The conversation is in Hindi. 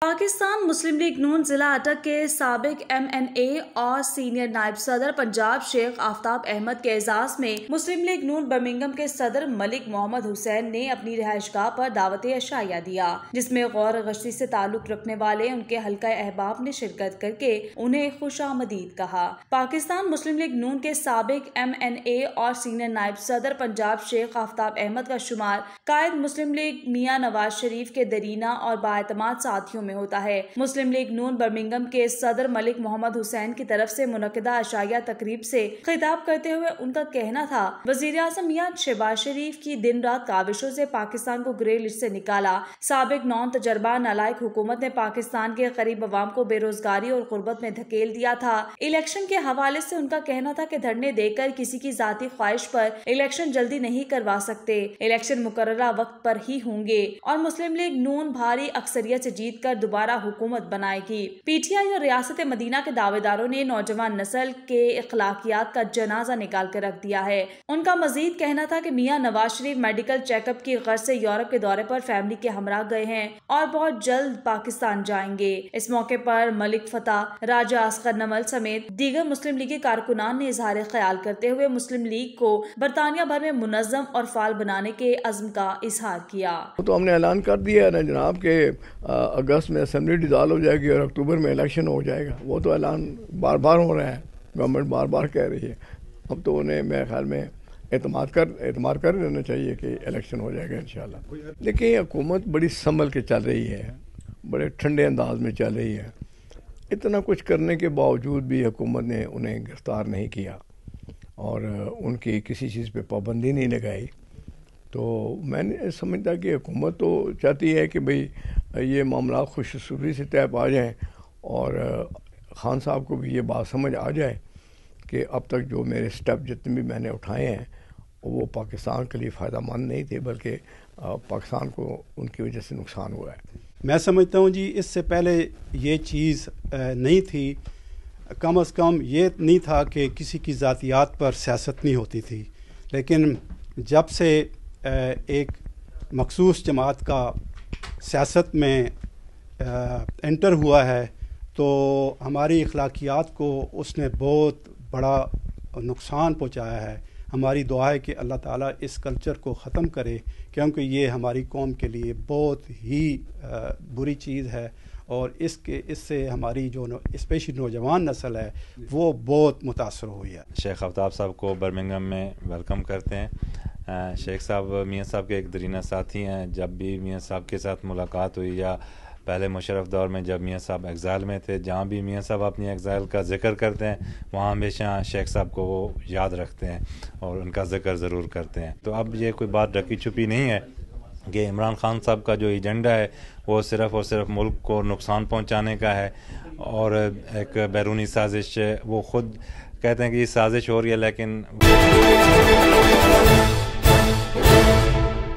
पाकिस्तान मुस्लिम लीग नून जिला अटक के सबक एम एन ए और सीनियर नायब सदर पंजाब शेख आफ्ताब अहमद के एजाज में मुस्लिम लीग नून बर्मिंगम के सदर मलिक मोहम्मद हुसैन ने अपनी गाह पर दावत अशाया दिया जिसमें गौर गश्ती से ताल्लुक रखने वाले उनके हल्का अहबाब ने शिरकत करके उन्हें खुश आमदीद कहा पाकिस्तान मुस्लिम लीग नून के सबक एम एन ए और सीनियर नायब सदर पंजाब शेख आफ्ताब अहमद का शुमार कायद मुस्लिम लीग मियाँ नवाज शरीफ के दरीना और बातमाद साथियों में होता है मुस्लिम लीग नून बर्मिंगम के सदर मलिक मोहम्मद हुसैन की तरफ ऐसी मुनदा अशाया तकरीब ऐसी खिताब करते हुए उनका कहना था वजीर अजम मियाँ शहबाज शरीफ की दिन रात काविशों ऐसी पाकिस्तान को ग्रे लिस्ट ऐसी निकाला सबक नॉन तजर्बा नालायक हुकूमत ने पाकिस्तान के करीब अवाम को बेरोजगारी और गुर्बत में धकेल दिया था इलेक्शन के हवाले ऐसी उनका कहना था की धरने देकर किसी की जाती ख्वाहिश पर इलेक्शन जल्दी नहीं करवा सकते इलेक्शन मुकर्रा वक्त पर ही होंगे और मुस्लिम लीग नून भारी अक्सरियत से जीत कर दोबारा हुकूमत बनाएगी पीटीआई और रियासत मदीना के दावेदारों ने नौजवान नस्ल के अखलाकियात का जनाजा निकाल कर रख दिया है उनका मजीद कहना था की मियाँ नवाज शरीफ मेडिकल चेकअप की गर्ज ऐसी यूरोप के दौरे आरोप फैमिली के हमरा गए हैं और बहुत जल्द पाकिस्तान जाएंगे इस मौके आरोप मलिक फतेह राजा असगर नमल समेत दीगर मुस्लिम लीग के कारकुनान ने इजहार ख्याल करते हुए मुस्लिम लीग को बरतानिया भर में मुनजम और फाल बनाने के अजम का इजहार किया तो हमने ऐलान कर दिया है ना जनाब के अगस्त अगस्त में असम्बली डिजॉल्व हो जाएगी और अक्टूबर में इलेक्शन हो जाएगा वो तो ऐलान बार बार हो रहा है गवर्नमेंट बार बार कह रही है अब तो उन्हें मेरे ख्याल में एतमाद कर अतमाद कर लेना चाहिए कि इलेक्शन हो जाएगा इन शाला देखिए हुकूमत बड़ी संभल के चल रही है बड़े ठंडे अंदाज में चल रही है इतना कुछ करने के बावजूद भी हुकूमत ने उन्हें गिरफ़्तार नहीं किया और उनकी किसी चीज़ पे पाबंदी नहीं लगाई तो मैंने समझता कि हुकूमत तो चाहती है कि भाई ये मामला खुशसूरी से तय पा जाएँ और खान साहब को भी ये बात समझ आ जाए कि अब तक जो मेरे स्टेप जितने भी मैंने उठाए हैं वो पाकिस्तान के लिए फ़ायदा मंद नहीं थे बल्कि पाकिस्तान को उनकी वजह से नुकसान हुआ है मैं समझता हूँ जी इससे पहले ये चीज़ नहीं थी कम अज़ कम ये नहीं था कि किसी की ज़ातियात पर सियासत नहीं होती थी लेकिन जब से एक मखसूस जमात का सियासत में एंटर हुआ है तो हमारी अखलाकियात को उसने बहुत बड़ा नुकसान पहुँचाया है हमारी दुआ है कि अल्लाह ताला इस कल्चर को ख़त्म करे क्योंकि ये हमारी कौम के लिए बहुत ही बुरी चीज़ है और इसके इससे हमारी जो इस्पेशली नौजवान नस्ल है वो बहुत मुतासर हुई है शेख आफ्ताब साहब को बर्मिंगम में वेलकम करते हैं शेख साहब मियाँ साहब के एक दरीना साथी हैं जब भी मियाँ साहब के साथ मुलाकात हुई या पहले मुशरफ दौर में जब मियाँ साहब एग्ज़ाइल में थे जहाँ भी मियाँ साहब अपनी एग्ज़ाइल का जिक्र करते हैं वहाँ हमेशा शेख साहब को वो याद रखते हैं और उनका जिक्र ज़रूर करते हैं तो अब ये कोई बात ढकी छुपी नहीं है कि इमरान खान साहब का जो एजेंडा है वो सिर्फ़ और सिर्फ मुल्क को नुकसान पहुँचाने का है और एक बैरूनी साजिश वो खुद कहते हैं कि साजिश हो रही है लेकिन